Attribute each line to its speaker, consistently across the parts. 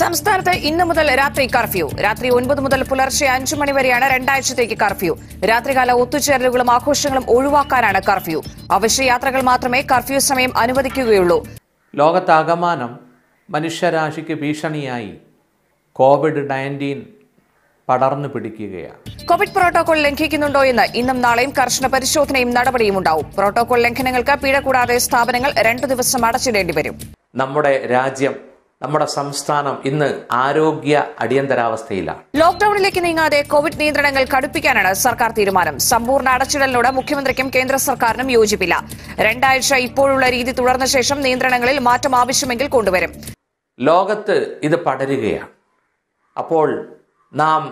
Speaker 1: സംസ്ഥാനത്ത് ഇന്നു മുതൽ രാത്രി കർഫ്യൂ രാത്രി ഒൻപത് മുതൽ പുലർച്ചെ അഞ്ചു മണി വരെയാണ് രണ്ടാഴ്ചത്തേക്ക് കർഫ്യൂ രാത്രികാല ഒത്തുചേരലുകളും ആഘോഷങ്ങളും ഒഴിവാക്കാനാണ് കർഫ്യൂ അവശ്യയാത്രകൾ മാത്രമേ കർഫ്യൂ സമയം അനുവദിക്കുകയുള്ളൂ
Speaker 2: ലോകത്താകമാനം മനുഷ്യരാശിക്ക് ഭീഷണിയായി കോവിഡ് നയൻറ്റീൻ പടർന്നു പിടിക്കുകയാണ്
Speaker 1: കോവിഡ് പ്രോട്ടോകോൾ ലംഘിക്കുന്നുണ്ടോ എന്ന് ഇന്നും നാളെയും കർശന പരിശോധനയും നടപടിയും ഉണ്ടാവും പ്രോട്ടോകോൾ ലംഘനങ്ങൾക്ക് പിഴ കൂടാതെ സ്ഥാപനങ്ങൾ രണ്ടു ദിവസം അടച്ചിടേണ്ടി വരും
Speaker 2: നമ്മുടെ രാജ്യം നമ്മുടെ സംസ്ഥാനം ഇന്ന് ആരോഗ്യ അടിയന്തരാവസ്ഥയിലാണ്
Speaker 1: ലോക്ഡൌണിലേക്ക് നീങ്ങാതെ കോവിഡ് നിയന്ത്രണങ്ങൾ കടുപ്പിക്കാനാണ് സർക്കാർ തീരുമാനം സമ്പൂർണ്ണ അടച്ചിടലിനോട് മുഖ്യമന്ത്രിക്കും കേന്ദ്ര സർക്കാരിനും യോജിപ്പില്ല രണ്ടാഴ്ച ഇപ്പോഴുള്ള രീതി തുടർന്ന ശേഷം നിയന്ത്രണങ്ങളിൽ മാറ്റം ആവശ്യമെങ്കിൽ കൊണ്ടുവരും
Speaker 2: ലോകത്ത് ഇത് പടരുകയാണ് അപ്പോൾ നാം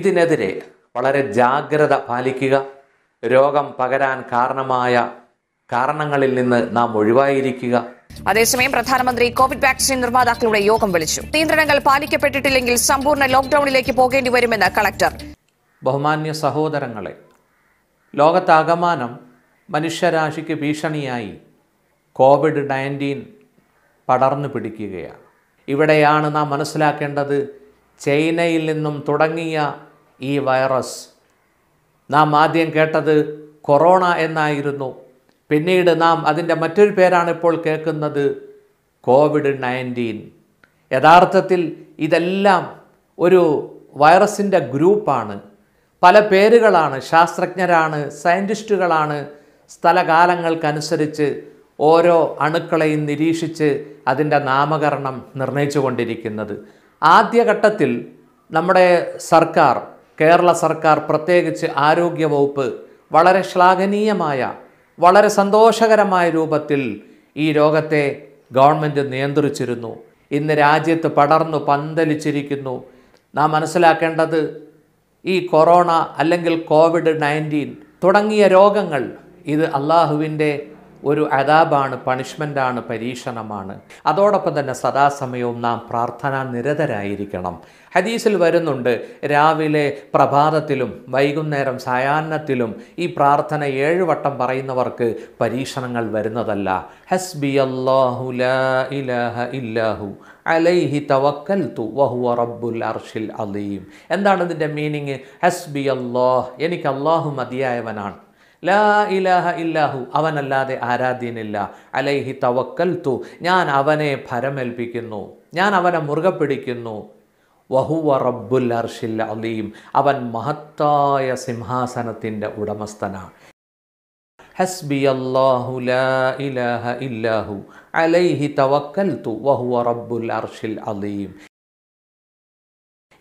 Speaker 2: ഇതിനെതിരെ വളരെ ജാഗ്രത പാലിക്കുക രോഗം പകരാൻ കാരണമായ കാരണങ്ങളിൽ
Speaker 1: നിന്ന് നാം ഒഴിവായിരിക്കുക അതേസമയം പ്രധാനമന്ത്രി കോവിഡ് വാക്സിൻ നിർമ്മാതാക്കളുടെ യോഗം വിളിച്ചു നിയന്ത്രണങ്ങൾ പാലിക്കപ്പെട്ടിട്ടില്ലെങ്കിൽ സമ്പൂർണ്ണ ലോക്ഡൌണിലേക്ക് പോകേണ്ടി വരുമെന്ന് കളക്ടർ ബഹുമാന്യ
Speaker 2: സഹോദരങ്ങളെ ലോകത്താകമാനം മനുഷ്യരാശിക്ക് ഭീഷണിയായി കോവിഡ് നയൻറ്റീൻ പടർന്നു പിടിക്കുകയാണ് ഇവിടെയാണ് നാം മനസ്സിലാക്കേണ്ടത് ചൈനയിൽ നിന്നും തുടങ്ങിയ ഈ വൈറസ് നാം ആദ്യം കേട്ടത് കൊറോണ എന്നായിരുന്നു പിന്നീട് നാം അതിൻ്റെ മറ്റൊരു പേരാണ് ഇപ്പോൾ കേൾക്കുന്നത് കോവിഡ് നയൻറ്റീൻ യഥാർത്ഥത്തിൽ ഇതെല്ലാം ഒരു വൈറസിൻ്റെ ഗ്രൂപ്പാണ് പല പേരുകളാണ് ശാസ്ത്രജ്ഞരാണ് സയൻറ്റിസ്റ്റുകളാണ് സ്ഥലകാലങ്ങൾക്കനുസരിച്ച് ഓരോ അണുക്കളെയും നിരീക്ഷിച്ച് അതിൻ്റെ നാമകരണം നിർണയിച്ചു കൊണ്ടിരിക്കുന്നത് ആദ്യഘട്ടത്തിൽ നമ്മുടെ സർക്കാർ കേരള സർക്കാർ പ്രത്യേകിച്ച് ആരോഗ്യവകുപ്പ് വളരെ ശ്ലാഘനീയമായ വളരെ സന്തോഷകരമായ രൂപത്തിൽ ഈ രോഗത്തെ ഗവൺമെൻറ് നിയന്ത്രിച്ചിരുന്നു ഇന്ന് രാജ്യത്ത് പടർന്നു പന്തലിച്ചിരിക്കുന്നു നാം മനസ്സിലാക്കേണ്ടത് ഈ കൊറോണ അല്ലെങ്കിൽ കോവിഡ് നയൻറ്റീൻ തുടങ്ങിയ രോഗങ്ങൾ ഇത് അള്ളാഹുവിൻ്റെ ഒരു അതാബാണ് പണിഷ്മെൻ്റാണ് പരീക്ഷണമാണ് അതോടൊപ്പം തന്നെ സദാസമയവും നാം പ്രാർത്ഥനാ നിരതരായിരിക്കണം ഹദീസിൽ വരുന്നുണ്ട് രാവിലെ പ്രഭാതത്തിലും വൈകുന്നേരം സായാഹ്നത്തിലും ഈ പ്രാർത്ഥന ഏഴ് വട്ടം പറയുന്നവർക്ക് പരീക്ഷണങ്ങൾ വരുന്നതല്ല ഹസ്ബി അല്ലാഹു ലാ ഇലാഹ ഇല്ലാഹു അലൈഹി തവക്കൽ തു വഹു റബ്ബുൽ അർഷിൽ അലീം എന്താണ് ഇതിൻ്റെ മീനിങ് ഹസ്ബി അല്ലാഹ് എനിക്ക് അള്ളാഹു മതിയായവനാണ് ലാ ഇലാഹ ഇല്ലാഹു അവനല്ലാതെ ആരാധ്യനില്ല അലൈഹി തവക്കൽ തു ഞാൻ അവനെ ഭരമേൽപ്പിക്കുന്നു ഞാൻ അവനെ മുറുകെ പിടിക്കുന്നു വഹുവ റബ്ബുൽ അർഷിൽ അലീം അവൻ മഹത്തായ സിംഹാസനത്തിൻ്റെ ഉടമസ്ഥനാണ് ഹസ്ബി അല്ലാഹു ലാ ഇലാഹ ഇല്ലാഹു അലൈഹി തവക്കൽ തു വഹുവ റബ്ബുൽ അർഷിൽ അലീം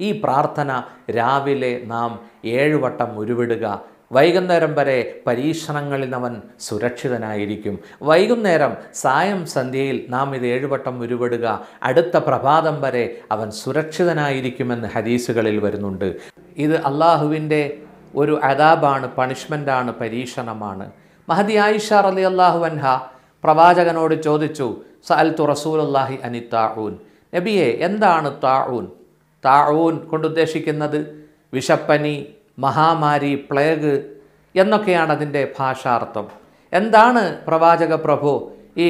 Speaker 2: ഈ പ്രാർത്ഥന രാവിലെ നാം ഏഴുവട്ടം ഉരുവിടുക വൈകുന്നേരം വരെ പരീക്ഷണങ്ങളിൽ അവൻ സുരക്ഷിതനായിരിക്കും വൈകുന്നേരം സായം സന്ധ്യയിൽ നാം ഇത് ഏഴുവട്ടം ഉരുവിടുക അടുത്ത പ്രഭാതം വരെ അവൻ സുരക്ഷിതനായിരിക്കുമെന്ന് ഹദീസുകളിൽ വരുന്നുണ്ട് ഇത് അള്ളാഹുവിൻ്റെ ഒരു അതാബാണ് പണിഷ്മെൻ്റാണ് പരീക്ഷണമാണ് മഹദി ആയിഷ അലി അള്ളാഹു അൻഹ പ്രവാചകനോട് ചോദിച്ചു സഅൽ തു റസൂലല്ലാഹി അനി താഊൻ നബിയെ എന്താണ് താഊൻ താഊൻ കൊണ്ടുദ്ദേശിക്കുന്നത് വിഷപ്പനി മഹാമാരി പ്ലേഗ് എന്നൊക്കെയാണ് അതിൻ്റെ ഭാഷാർത്ഥം എന്താണ് പ്രവാചക പ്രഭു ഈ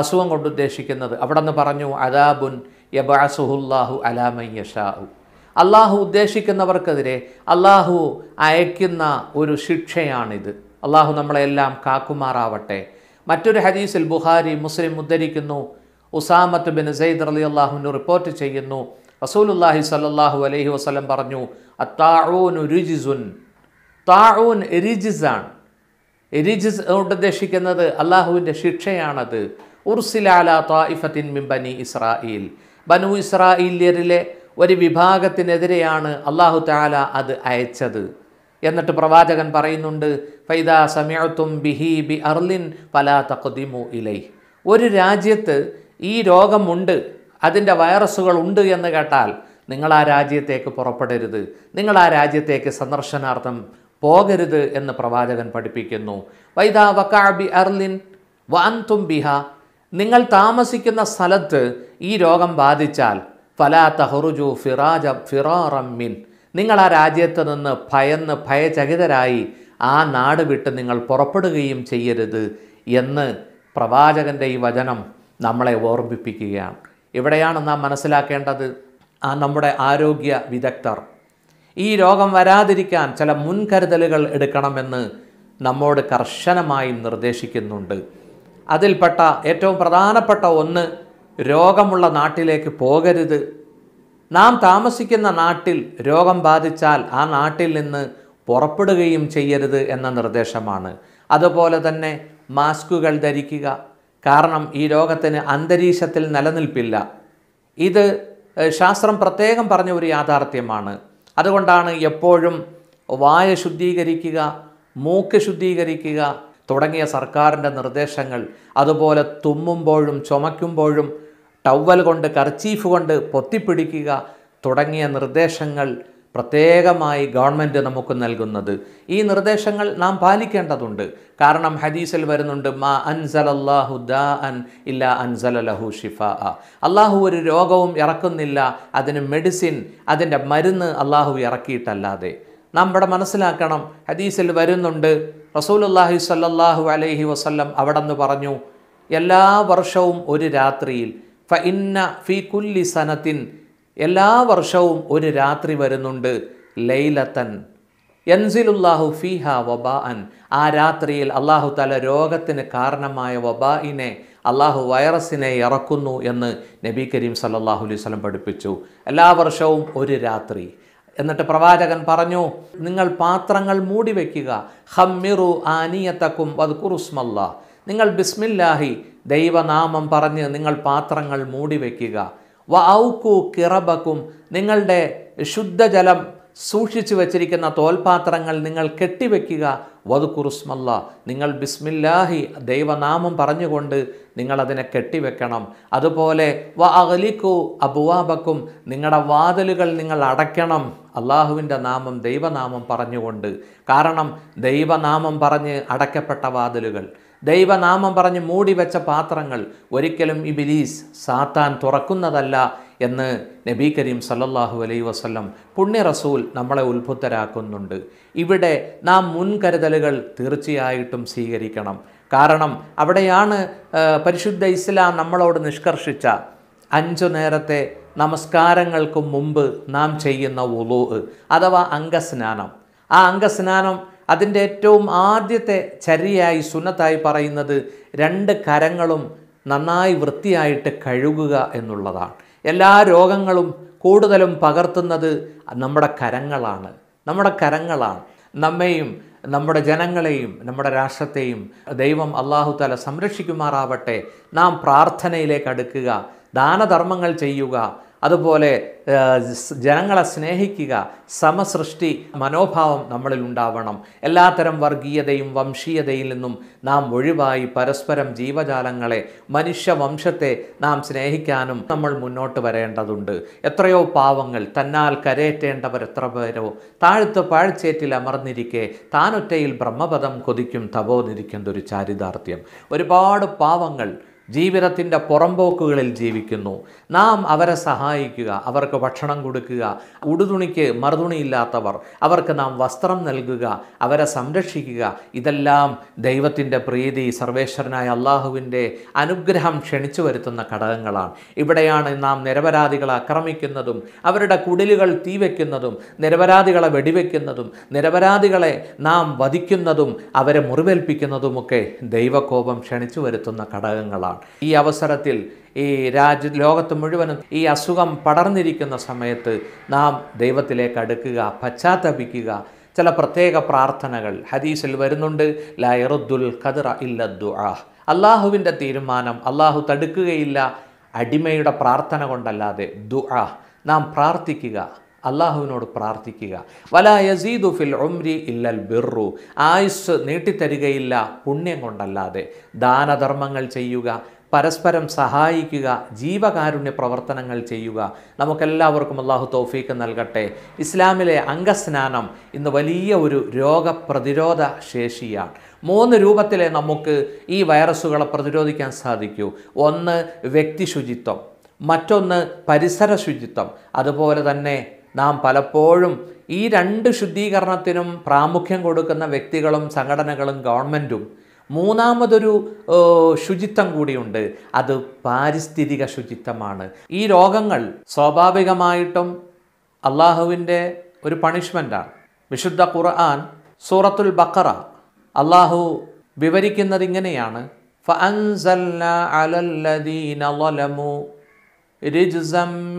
Speaker 2: അസുഖം കൊണ്ട് ഉദ്ദേശിക്കുന്നത് അവിടെ നിന്ന് പറഞ്ഞു അദാബുൻ യബാസുഹുല്ലാഹു അലാമയ്യഷാഹു അള്ളാഹു ഉദ്ദേശിക്കുന്നവർക്കെതിരെ അള്ളാഹു അയക്കുന്ന ഒരു ശിക്ഷയാണിത് അള്ളാഹു നമ്മളെല്ലാം കാക്കുമാറാവട്ടെ മറ്റൊരു ഹദീസിൽ ബുഹാരി മുസ്ലിം ഉദ്ധരിക്കുന്നു ഉസാമത്ത് ബിൻ സെയ്ദ് അലി അള്ളാഹുവിന് റിപ്പോർട്ട് ചെയ്യുന്നു റസൂലുല്ലാഹി സല്ലാഹു അലൈഹി വസ്ലം പറഞ്ഞു അത്താഴൂൻ ഉരുജിസുൻ താഴൂൻ എരിജിസാണ് എരിജിസ് കൊണ്ട് ഉദ്ദേശിക്കുന്നത് അള്ളാഹുവിൻ്റെ ശിക്ഷയാണത് ഉർസിലാല മിൻ ബനി ഇസ്രായേൽ ബനു ഇസ്രായേലിയരിലെ ഒരു വിഭാഗത്തിനെതിരെയാണ് അള്ളാഹു താല അത് അയച്ചത് എന്നിട്ട് പ്രവാചകൻ പറയുന്നുണ്ട് ഫൈദാ സമയത്തും ബിഹി ബി അർലിൻ പല തക്കുദിമു ഇലൈ ഒരു രാജ്യത്ത് ഈ രോഗമുണ്ട് അതിൻ്റെ വൈറസുകൾ ഉണ്ട് എന്ന് കേട്ടാൽ നിങ്ങൾ ആ രാജ്യത്തേക്ക് പുറപ്പെടരുത് നിങ്ങൾ ആ രാജ്യത്തേക്ക് സന്ദർശനാർത്ഥം പോകരുത് എന്ന് പ്രവാചകൻ പഠിപ്പിക്കുന്നു വൈദാ വക്കാബി അർലിൻ വാൻതും ബിഹ നിങ്ങൾ താമസിക്കുന്ന സ്ഥലത്ത് ഈ രോഗം ബാധിച്ചാൽ ഫലാ തഹറുജു ഫിറാജ ഫിറാറമ്മിൻ നിങ്ങൾ ആ രാജ്യത്ത് നിന്ന് ഭയന്ന് ഭയചകിതരായി ആ നാട് വിട്ട് നിങ്ങൾ പുറപ്പെടുകയും ചെയ്യരുത് എന്ന് പ്രവാചകൻ്റെ ഈ വചനം നമ്മളെ ഓർമ്മിപ്പിക്കുകയാണ് ഇവിടെയാണ് നാം മനസ്സിലാക്കേണ്ടത് നമ്മുടെ ആരോഗ്യ വിദഗ്ധർ ഈ രോഗം വരാതിരിക്കാൻ ചില മുൻകരുതലുകൾ എടുക്കണമെന്ന് നമ്മോട് കർശനമായി നിർദ്ദേശിക്കുന്നുണ്ട് അതിൽപ്പെട്ട ഏറ്റവും പ്രധാനപ്പെട്ട ഒന്ന് രോഗമുള്ള നാട്ടിലേക്ക് പോകരുത് നാം താമസിക്കുന്ന നാട്ടിൽ രോഗം ബാധിച്ചാൽ ആ നാട്ടിൽ നിന്ന് പുറപ്പെടുകയും ചെയ്യരുത് എന്ന നിർദ്ദേശമാണ് അതുപോലെ തന്നെ മാസ്കുകൾ ധരിക്കുക കാരണം ഈ രോഗത്തിന് അന്തരീക്ഷത്തിൽ നിലനിൽപ്പില്ല ഇത് ശാസ്ത്രം പ്രത്യേകം പറഞ്ഞ ഒരു യാഥാർത്ഥ്യമാണ് അതുകൊണ്ടാണ് എപ്പോഴും വായ ശുദ്ധീകരിക്കുക മൂക്ക് ശുദ്ധീകരിക്കുക തുടങ്ങിയ സർക്കാരിൻ്റെ നിർദ്ദേശങ്ങൾ അതുപോലെ തുമ്മുമ്പോഴും ചുമയ്ക്കുമ്പോഴും ടവൽ കൊണ്ട് കർച്ചീഫ് കൊണ്ട് പൊത്തിപ്പിടിക്കുക തുടങ്ങിയ നിർദ്ദേശങ്ങൾ പ്രത്യേകമായി ഗവൺമെൻറ് നമുക്ക് നൽകുന്നത് ഈ നിർദ്ദേശങ്ങൾ നാം പാലിക്കേണ്ടതുണ്ട് കാരണം ഹദീസിൽ വരുന്നുണ്ട് മാ അൻസലല്ലാഹു ഇല്ലാ അൻ ഇല്ല അൻസലഹു ഷിഫ അള്ളാഹു ഒരു രോഗവും ഇറക്കുന്നില്ല അതിന് മെഡിസിൻ അതിൻ്റെ മരുന്ന് അള്ളാഹു ഇറക്കിയിട്ടല്ലാതെ നാം ഇവിടെ മനസ്സിലാക്കണം ഹദീസിൽ വരുന്നുണ്ട് റസൂലുല്ലാഹി സല്ലാഹു അലൈഹി വസല്ലം അവിടെ നിന്ന് പറഞ്ഞു എല്ലാ വർഷവും ഒരു രാത്രിയിൽ ഫ ഇന്ന ഫി കുല്ലി സനത്തിൻ എല്ലാ വർഷവും ഒരു രാത്രി വരുന്നുണ്ട് ലൈലത്തൻ എൻസിലുല്ലാഹു ഫിഹ വബാ അൻ ആ രാത്രിയിൽ അള്ളാഹു തല രോഗത്തിന് കാരണമായ വബാഇനെ അള്ളാഹു വൈറസിനെ ഇറക്കുന്നു എന്ന് നബി കരീം സല്ലാഹു അലൈഹി സ്വലം പഠിപ്പിച്ചു എല്ലാ വർഷവും ഒരു രാത്രി എന്നിട്ട് പ്രവാചകൻ പറഞ്ഞു നിങ്ങൾ പാത്രങ്ങൾ മൂടി വയ്ക്കുക ഹമ്മിറു ആനിയത്തക്കും കുറുസ്മല്ലാ നിങ്ങൾ ബിസ്മില്ലാഹി ദൈവനാമം പറഞ്ഞ് നിങ്ങൾ പാത്രങ്ങൾ മൂടി വയ്ക്കുക വ ഔക്കു കിറബക്കും നിങ്ങളുടെ ശുദ്ധജലം സൂക്ഷിച്ചു വച്ചിരിക്കുന്ന തോൽപാത്രങ്ങൾ നിങ്ങൾ കെട്ടിവെക്കുക വതുക്കുറുസ്മല്ല നിങ്ങൾ ബിസ്മില്ലാഹി ദൈവനാമം പറഞ്ഞുകൊണ്ട് നിങ്ങളതിനെ കെട്ടിവെക്കണം അതുപോലെ വ അകലിക്കു അബുവാബക്കും നിങ്ങളുടെ വാതിലുകൾ നിങ്ങൾ അടയ്ക്കണം അള്ളാഹുവിൻ്റെ നാമം ദൈവനാമം പറഞ്ഞുകൊണ്ട് കാരണം ദൈവനാമം പറഞ്ഞ് അടയ്ക്കപ്പെട്ട വാതിലുകൾ ദൈവനാമം പറഞ്ഞ് മൂടിവെച്ച പാത്രങ്ങൾ ഒരിക്കലും ബിലീസ് സാത്താൻ തുറക്കുന്നതല്ല എന്ന് നബി കരീം സല്ലല്ലാഹു അലൈ വസ്ലം പുണ്യ റസൂൽ നമ്മളെ ഉത്ഭുതരാക്കുന്നുണ്ട് ഇവിടെ നാം മുൻകരുതലുകൾ തീർച്ചയായിട്ടും സ്വീകരിക്കണം കാരണം അവിടെയാണ് പരിശുദ്ധ ഇസ്ലാം നമ്മളോട് നിഷ്കർഷിച്ച അഞ്ചു നേരത്തെ നമസ്കാരങ്ങൾക്കും മുമ്പ് നാം ചെയ്യുന്ന ഉലോ അഥവാ അംഗസ്നാനം ആ അംഗസ്നാനം അതിൻ്റെ ഏറ്റവും ആദ്യത്തെ ചരിയായി സുന്നത്തായി പറയുന്നത് രണ്ട് കരങ്ങളും നന്നായി വൃത്തിയായിട്ട് കഴുകുക എന്നുള്ളതാണ് എല്ലാ രോഗങ്ങളും കൂടുതലും പകർത്തുന്നത് നമ്മുടെ കരങ്ങളാണ് നമ്മുടെ കരങ്ങളാണ് നമ്മെയും നമ്മുടെ ജനങ്ങളെയും നമ്മുടെ രാഷ്ട്രത്തെയും ദൈവം അള്ളാഹു തല സംരക്ഷിക്കുമാറാവട്ടെ നാം പ്രാർത്ഥനയിലേക്ക് അടുക്കുക ദാനധർമ്മങ്ങൾ ചെയ്യുക അതുപോലെ ജനങ്ങളെ സ്നേഹിക്കുക സമസൃഷ്ടി മനോഭാവം നമ്മളിൽ ഉണ്ടാവണം എല്ലാത്തരം വർഗീയതയും വംശീയതയിൽ നിന്നും നാം ഒഴിവായി പരസ്പരം ജീവജാലങ്ങളെ മനുഷ്യവംശത്തെ നാം സ്നേഹിക്കാനും നമ്മൾ മുന്നോട്ട് വരേണ്ടതുണ്ട് എത്രയോ പാവങ്ങൾ തന്നാൽ കരയേറ്റേണ്ടവർ എത്ര പേരോ താഴ്ത്ത് പാഴ്ചേറ്റിൽ അമർന്നിരിക്കെ താനൊറ്റയിൽ ബ്രഹ്മപദം കൊതിക്കും തപോന്നിരിക്കുന്നൊരു ചാരിതാർത്ഥ്യം ഒരുപാട് പാവങ്ങൾ ജീവിതത്തിൻ്റെ പുറംപോക്കുകളിൽ ജീവിക്കുന്നു നാം അവരെ സഹായിക്കുക അവർക്ക് ഭക്ഷണം കൊടുക്കുക ഉടുതുണിക്ക് മറുതുണിയില്ലാത്തവർ അവർക്ക് നാം വസ്ത്രം നൽകുക അവരെ സംരക്ഷിക്കുക ഇതെല്ലാം ദൈവത്തിൻ്റെ പ്രീതി സർവേശ്വരനായ അള്ളാഹുവിൻ്റെ അനുഗ്രഹം ക്ഷണിച്ചു വരുത്തുന്ന ഘടകങ്ങളാണ് ഇവിടെയാണ് നാം നിരപരാധികളെ ആക്രമിക്കുന്നതും അവരുടെ കുടിലുകൾ തീവെക്കുന്നതും നിരപരാധികളെ വെടിവെക്കുന്നതും നിരപരാധികളെ നാം വധിക്കുന്നതും അവരെ മുറിവേൽപ്പിക്കുന്നതുമൊക്കെ ദൈവകോപം ക്ഷണിച്ചു വരുത്തുന്ന ഘടകങ്ങളാണ് എന്നുള്ളതാണ് ഈ അവസരത്തിൽ ഈ രാജ്യ ലോകത്ത് മുഴുവനും ഈ അസുഖം പടർന്നിരിക്കുന്ന സമയത്ത് നാം ദൈവത്തിലേക്ക് അടുക്കുക പശ്ചാത്തപിക്കുക ചില പ്രത്യേക പ്രാർത്ഥനകൾ ഹദീസിൽ വരുന്നുണ്ട് ലയറുദ്ദുൽ ഖദ്ര ഇല്ലദ്ദു ദുആ അള്ളാഹുവിൻ്റെ തീരുമാനം അള്ളാഹു തടുക്കുകയില്ല അടിമയുടെ പ്രാർത്ഥന കൊണ്ടല്ലാതെ ദുആ നാം പ്രാർത്ഥിക്കുക അള്ളാഹുവിനോട് പ്രാർത്ഥിക്കുക വല യസീദു ഫിൽ ഉംരി ഇല്ലൽ ബിറു ആയുസ് നീട്ടിത്തരികയില്ല പുണ്യം കൊണ്ടല്ലാതെ ദാനധർമ്മങ്ങൾ ചെയ്യുക പരസ്പരം സഹായിക്കുക ജീവകാരുണ്യ പ്രവർത്തനങ്ങൾ ചെയ്യുക നമുക്കെല്ലാവർക്കും അള്ളാഹു തോഫീക്ക് നൽകട്ടെ ഇസ്ലാമിലെ അംഗസ്നാനം ഇന്ന് വലിയ ഒരു രോഗപ്രതിരോധ ശേഷിയാണ് മൂന്ന് രൂപത്തിലെ നമുക്ക് ഈ വൈറസുകളെ പ്രതിരോധിക്കാൻ സാധിക്കൂ ഒന്ന് വ്യക്തി മറ്റൊന്ന് പരിസര ശുചിത്വം അതുപോലെ തന്നെ നാം പലപ്പോഴും ഈ രണ്ട് ശുദ്ധീകരണത്തിനും പ്രാമുഖ്യം കൊടുക്കുന്ന വ്യക്തികളും സംഘടനകളും ഗവൺമെൻറ്റും മൂന്നാമതൊരു ശുചിത്വം കൂടിയുണ്ട് അത് പാരിസ്ഥിതിക ശുചിത്വമാണ് ഈ രോഗങ്ങൾ സ്വാഭാവികമായിട്ടും അള്ളാഹുവിൻ്റെ ഒരു പണിഷ്മെൻറ്റാണ് വിശുദ്ധ ഖുർആൻ സൂറത്തുൽ ബക്കറ അള്ളാഹു വിവരിക്കുന്നത് ഇങ്ങനെയാണ്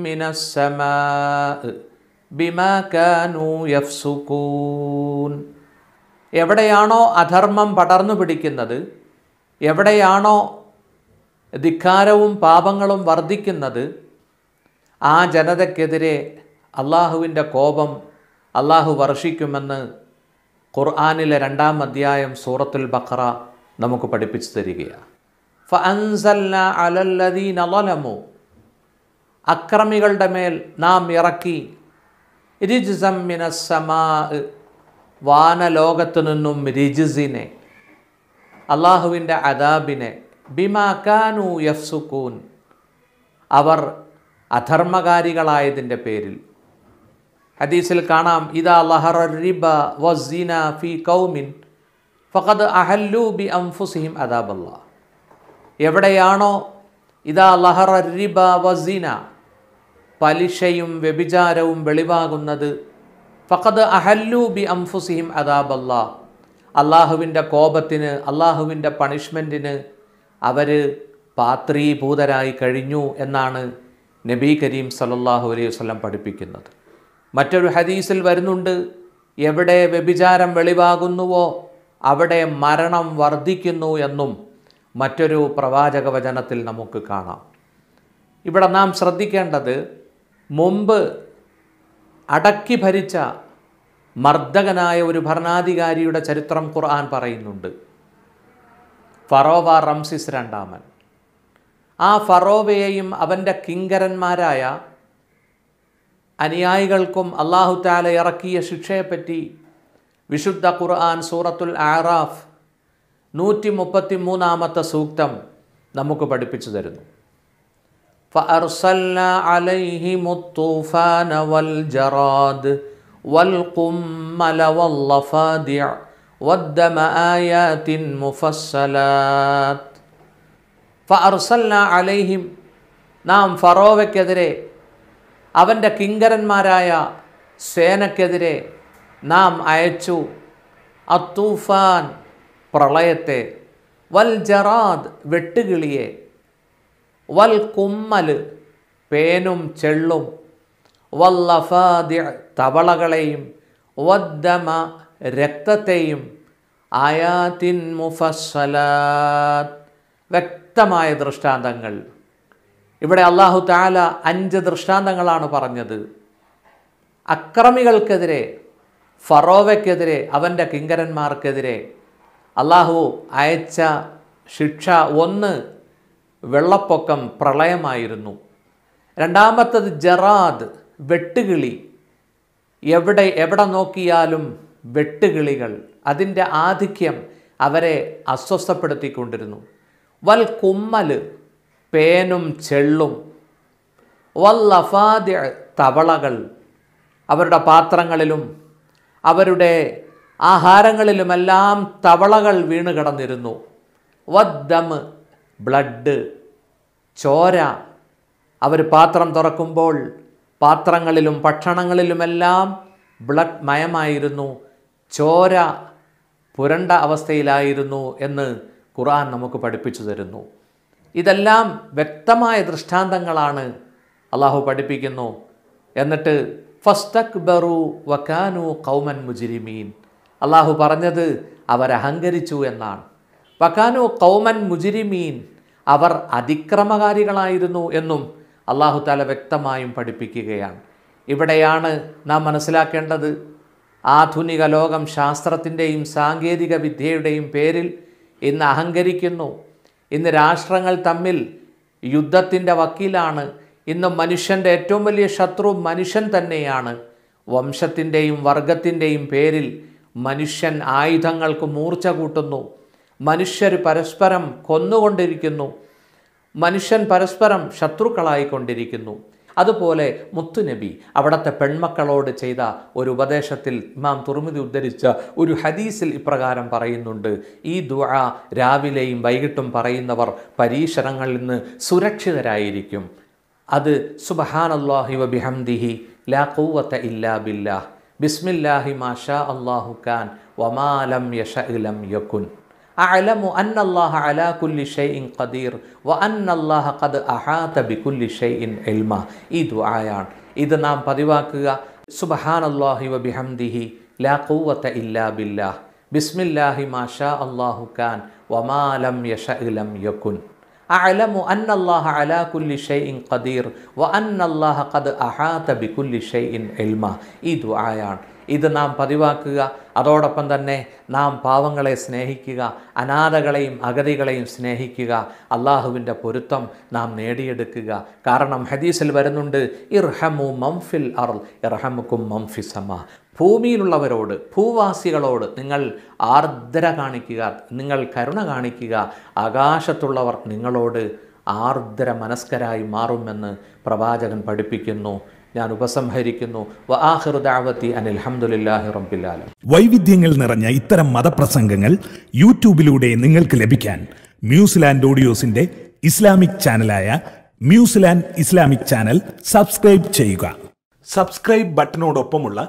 Speaker 2: മിനസ്സമാ ബിമാ കാനു യഫ്സുക്കൂൻ എവിടെയാണോ അധർമ്മം പടർന്നു പിടിക്കുന്നത് എവിടെയാണോ ധിക്കാരവും പാപങ്ങളും വർദ്ധിക്കുന്നത് ആ ജനതയ്ക്കെതിരെ അള്ളാഹുവിൻ്റെ കോപം അള്ളാഹു വർഷിക്കുമെന്ന് ഖുർആാനിലെ രണ്ടാം അധ്യായം സൂറത്തുൽ ബഖറ നമുക്ക് പഠിപ്പിച്ചു തരികയാണ് ഫഅൻസല്ല അലല്ലദീനലമു അക്രമികളുടെ മേൽ നാം ഇറക്കി രിജിസമ്മിന സമാ വാനലോകത്തു നിന്നും രിജിസിനെ അള്ളാഹുവിൻ്റെ അദാബിനെ ബിമാക്കാനു യഫ്സുക്കൂൻ അവർ അധർമ്മകാരികളായതിൻ്റെ പേരിൽ ഹദീസിൽ കാണാം ഇതാ ലഹറ റിബ വസീന ഫി കൗമിൻ ഫഖദ് അഹല്ലു ബി അംഫുസിഹിം അദാബല്ല എവിടെയാണോ ഇതാ ലഹറ റിബ വസീന പലിശയും വ്യഭിചാരവും വെളിവാകുന്നത് ഫഖദ് അഹല്ലു ബി അംഫുസിഹിം അദാബല്ലാ അള്ളാഹുവിൻ്റെ കോപത്തിന് അള്ളാഹുവിൻ്റെ പണിഷ്മെൻറ്റിന് അവർ പാത്രീഭൂതരായി കഴിഞ്ഞു എന്നാണ് നബി കരീം സലല്ലാഹു അലൈഹി വസ്ലം പഠിപ്പിക്കുന്നത് മറ്റൊരു ഹദീസിൽ വരുന്നുണ്ട് എവിടെ വ്യഭിചാരം വെളിവാകുന്നുവോ അവിടെ മരണം വർദ്ധിക്കുന്നു എന്നും മറ്റൊരു പ്രവാചക വചനത്തിൽ നമുക്ക് കാണാം ഇവിടെ നാം ശ്രദ്ധിക്കേണ്ടത് മുമ്പ് അടക്കി ഭരിച്ച മർദ്ദകനായ ഒരു ഭരണാധികാരിയുടെ ചരിത്രം ഖുർആൻ പറയുന്നുണ്ട് ഫറോവ റംസിസ് രണ്ടാമൻ ആ ഫറോവയെയും അവൻ്റെ കിങ്കരന്മാരായ അനുയായികൾക്കും താല ഇറക്കിയ ശിക്ഷയെപ്പറ്റി വിശുദ്ധ ഖുർആൻ സൂറത്തുൽ ആറാഫ് നൂറ്റി മുപ്പത്തി മൂന്നാമത്തെ സൂക്തം നമുക്ക് പഠിപ്പിച്ചു തരുന്നു فأرسلنا عليهم الطوفان والجراد والقمل والضفادع والدم آيات مفصلات فأرسلنا عليهم നാം ഫറോവയ്ക്കെതിരെ അവൻ്റെ കിങ്കരന്മാരായ സേനക്കെതിരെ നാം അയച്ചു അത്തൂഫാൻ പ്രളയത്തെ വൽ ജറാദ് വെട്ടുകിളിയെ വൽ കുമ്മൽ പേനും ചെള്ളും വല്ലഫാദി തവളകളെയും വദ്ദമ രക്തത്തെയും ആയാത്തിൻ മുഫസ്സലാത്ത് വ്യക്തമായ ദൃഷ്ടാന്തങ്ങൾ ഇവിടെ അള്ളാഹു താല അഞ്ച് ദൃഷ്ടാന്തങ്ങളാണ് പറഞ്ഞത് അക്രമികൾക്കെതിരെ ഫറോവയ്ക്കെതിരെ അവൻ്റെ കിങ്കരന്മാർക്കെതിരെ അള്ളാഹു അയച്ച ശിക്ഷ ഒന്ന് വെള്ളപ്പൊക്കം പ്രളയമായിരുന്നു രണ്ടാമത്തത് ജറാദ് വെട്ടുകിളി എവിടെ എവിടെ നോക്കിയാലും വെട്ടുകിളികൾ അതിൻ്റെ ആധിക്യം അവരെ അസ്വസ്ഥപ്പെടുത്തിക്കൊണ്ടിരുന്നു വൽ കുമ്മൽ പേനും ചെള്ളും വൽ അഫാദി തവളകൾ അവരുടെ പാത്രങ്ങളിലും അവരുടെ ആഹാരങ്ങളിലുമെല്ലാം തവളകൾ വീണ് കിടന്നിരുന്നു വദ്ദം ബ്ലഡ് ചോര അവർ പാത്രം തുറക്കുമ്പോൾ പാത്രങ്ങളിലും ഭക്ഷണങ്ങളിലുമെല്ലാം ബ്ലഡ് മയമായിരുന്നു ചോര പുരണ്ട അവസ്ഥയിലായിരുന്നു എന്ന് ഖുർആൻ നമുക്ക് പഠിപ്പിച്ചു തരുന്നു ഇതെല്ലാം വ്യക്തമായ ദൃഷ്ടാന്തങ്ങളാണ് അള്ളാഹു പഠിപ്പിക്കുന്നു എന്നിട്ട് ഫസ്റ്റക് ബറു വക്കാനു കൗമൻ മുജിരിമീൻ അള്ളാഹു പറഞ്ഞത് അവരഹങ്കരിച്ചു എന്നാണ് വക്കാനു കൗമൻ മുജിരിമീൻ അവർ അതിക്രമകാരികളായിരുന്നു എന്നും അള്ളാഹു താല വ്യക്തമായും പഠിപ്പിക്കുകയാണ് ഇവിടെയാണ് നാം മനസ്സിലാക്കേണ്ടത് ആധുനിക ലോകം ശാസ്ത്രത്തിൻ്റെയും സാങ്കേതിക വിദ്യയുടെയും പേരിൽ ഇന്ന് അഹങ്കരിക്കുന്നു ഇന്ന് രാഷ്ട്രങ്ങൾ തമ്മിൽ യുദ്ധത്തിൻ്റെ വക്കീലാണ് ഇന്ന് മനുഷ്യൻ്റെ ഏറ്റവും വലിയ ശത്രു മനുഷ്യൻ തന്നെയാണ് വംശത്തിൻ്റെയും വർഗത്തിൻ്റെയും പേരിൽ മനുഷ്യൻ ആയുധങ്ങൾക്ക് മൂർച്ച കൂട്ടുന്നു മനുഷ്യർ പരസ്പരം കൊന്നുകൊണ്ടിരിക്കുന്നു മനുഷ്യൻ പരസ്പരം ശത്രുക്കളായിക്കൊണ്ടിരിക്കുന്നു അതുപോലെ മുത്തുനബി അവിടുത്തെ പെൺമക്കളോട് ചെയ്ത ഒരു ഉപദേശത്തിൽ ഇമാം തുറമുതി ഉദ്ധരിച്ച ഒരു ഹദീസിൽ ഇപ്രകാരം പറയുന്നുണ്ട് ഈ ദുആ രാവിലെയും വൈകിട്ടും പറയുന്നവർ പരീക്ഷണങ്ങളിൽ നിന്ന് സുരക്ഷിതരായിരിക്കും അത് സുബഹാനല്ലാഹി വ ബിഹംദിഹി ലാ കൂവത്ത ഇല്ലാ ബില്ലാ ബിസ്മില്ലാഹി മാഷാ അള്ളാഹു ഖാൻ വമാലം യഷ ഇലം യക്കുൻ അലമു അന്നല്ലാഹ അലാ കുല്ലി ഷെയ്ൻ ഖദീർ വ അന്നല്ലാഹ ഖദ് അഹാത ബി കുല്ലി ഷെയ്ൻ എൽമ ഈ ദുആയാണ് ഇത് നാം പതിവാക്കുക സുബഹാനല്ലാഹി വ ബിഹംദിഹി ലാ ഖുവത ഇല്ലാ ബില്ലാഹ് ബിസ്മില്ലാഹി മാഷാ അല്ലാഹു കാൻ വമാ ലം യശ ലം യകുൻ അലമു അന്നല്ലാഹ അലാ കുല്ലി ഷെയ്ൻ ഖദീർ വ അന്നല്ലാഹ ഖദ് അഹാത ബി കുല്ലി ഷെയ്ൻ എൽമ ഈ ദുആയാണ് ഇത് നാം പതിവാക്കുക അതോടൊപ്പം തന്നെ നാം പാവങ്ങളെ സ്നേഹിക്കുക അനാഥകളെയും അഗതികളെയും സ്നേഹിക്കുക അള്ളാഹുവിൻ്റെ പൊരുത്തം നാം നേടിയെടുക്കുക കാരണം ഹദീസിൽ വരുന്നുണ്ട് ഇർഹമു മംഫിൽ അർ ഇർഹമുക്കും മംഫിസമ ഭൂമിയിലുള്ളവരോട് ഭൂവാസികളോട് നിങ്ങൾ ആർദ്ര കാണിക്കുക നിങ്ങൾ കരുണ കാണിക്കുക ആകാശത്തുള്ളവർ നിങ്ങളോട് ആർദ്ര മനസ്കരായി മാറുമെന്ന് പ്രവാചകൻ പഠിപ്പിക്കുന്നു ഞാൻ ഉപസംഹരിക്കുന്നു വൈവിധ്യങ്ങൾ നിറഞ്ഞ ഇത്തരം മതപ്രസംഗങ്ങൾ യൂട്യൂബിലൂടെ നിങ്ങൾക്ക് ലഭിക്കാൻ ന്യൂസിലാൻഡ് ഓഡിയോസിന്റെ ഇസ്ലാമിക് ചാനലായ ന്യൂസിലാൻഡ് ഇസ്ലാമിക് ചാനൽ സബ്സ്ക്രൈബ് ചെയ്യുക സബ്സ്ക്രൈബ് ബട്ടനോടൊപ്പമുള്ള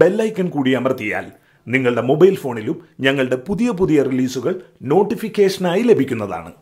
Speaker 2: ബെല്ലൈക്കൺ കൂടി അമർത്തിയാൽ നിങ്ങളുടെ മൊബൈൽ ഫോണിലും ഞങ്ങളുടെ പുതിയ പുതിയ റിലീസുകൾ നോട്ടിഫിക്കേഷനായി ലഭിക്കുന്നതാണ്